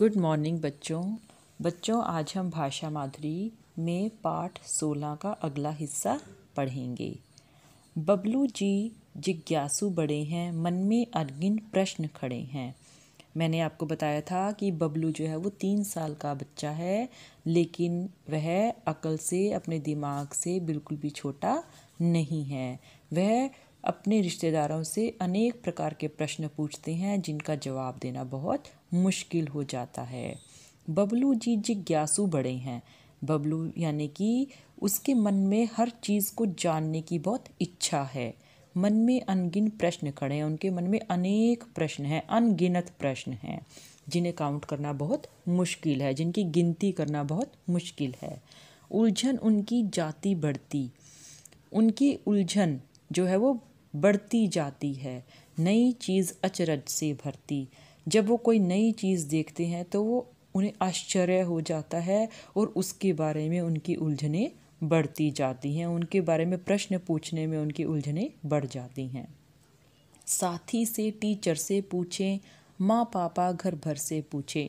good morning बच्चों बच्चों आज हम भाषा माधुरी में पाठ सोलह का अगला हिस्सा पढ़ेंगे बबलू जी जिज्ञासु बड़े हैं मन में अनगिन प्रश्न खड़े हैं मैंने आपको बताया था कि बबलू जो है वो तीन साल का बच्चा है लेकिन वह अकल से अपने दिमाग से बिल्कुल भी छोटा नहीं है वह अपने रिश्तेदारों से अनेक प्रकार के प्रश्न पूछते हैं जिनका जवाब देना बहुत मुश्किल हो जाता है बबलू जी जिज्ञासु बड़े हैं बबलू यानी कि उसके मन में हर चीज़ को जानने की बहुत इच्छा है मन में अनगिन प्रश्न खड़े हैं उनके मन में अनेक प्रश्न हैं अनगिनत प्रश्न हैं जिन्हें काउंट करना बहुत मुश्किल है जिनकी गिनती करना बहुत मुश्किल है उलझन उनकी जाती बढ़ती उनकी उलझन जो है वो बढ़ती जाती है नई चीज़ अचरज से भरती जब वो कोई नई चीज़ देखते हैं तो वो उन्हें आश्चर्य हो जाता है और उसके बारे में उनकी उलझने बढ़ती जाती हैं उनके बारे में प्रश्न पूछने में उनकी उलझने बढ़ जाती हैं साथी से टीचर से पूछें माँ पापा घर भर से पूछें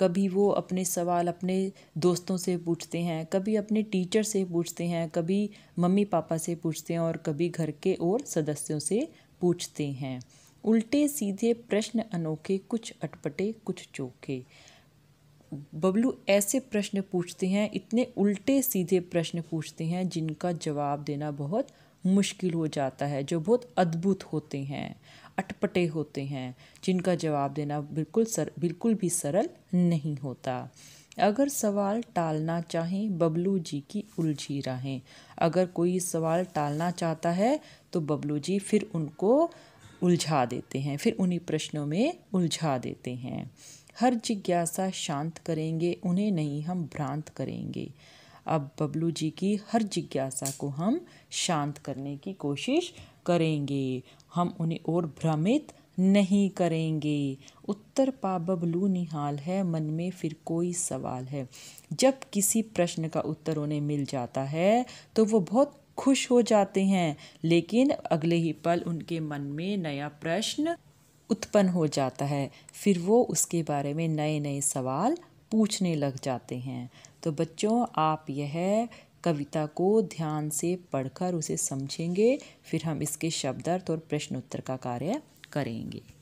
कभी वो अपने सवाल अपने दोस्तों से पूछते हैं कभी अपने टीचर से पूछते हैं कभी मम्मी पापा से पूछते हैं और कभी घर के और सदस्यों से पूछते हैं उल्टे सीधे प्रश्न अनोखे कुछ अटपटे कुछ चौके बबलू ऐसे प्रश्न पूछते हैं इतने उल्टे सीधे प्रश्न पूछते हैं जिनका जवाब देना बहुत मुश्किल हो जाता है जो बहुत अद्भुत होते हैं अटपटे होते हैं जिनका जवाब देना बिल्कुल सर बिल्कुल भी सरल नहीं होता अगर सवाल टालना चाहें बबलू जी की उलझी राहें अगर कोई सवाल टालना चाहता है तो बबलू जी फिर उनको उलझा देते हैं फिर उन्हीं प्रश्नों में उलझा देते हैं हर जिज्ञासा शांत करेंगे उन्हें नहीं हम भ्रांत करेंगे अब बबलू जी की हर जिज्ञासा को हम शांत करने की कोशिश करेंगे हम उन्हें और भ्रमित नहीं करेंगे उत्तर पा बबलू निहाल है मन में फिर कोई सवाल है जब किसी प्रश्न का उत्तर उन्हें मिल जाता है तो वो बहुत खुश हो जाते हैं लेकिन अगले ही पल उनके मन में नया प्रश्न उत्पन्न हो जाता है फिर वो उसके बारे में नए नए सवाल पूछने लग जाते हैं तो बच्चों आप यह कविता को ध्यान से पढ़कर उसे समझेंगे फिर हम इसके शब्दार्थ और प्रश्नोत्तर का कार्य करेंगे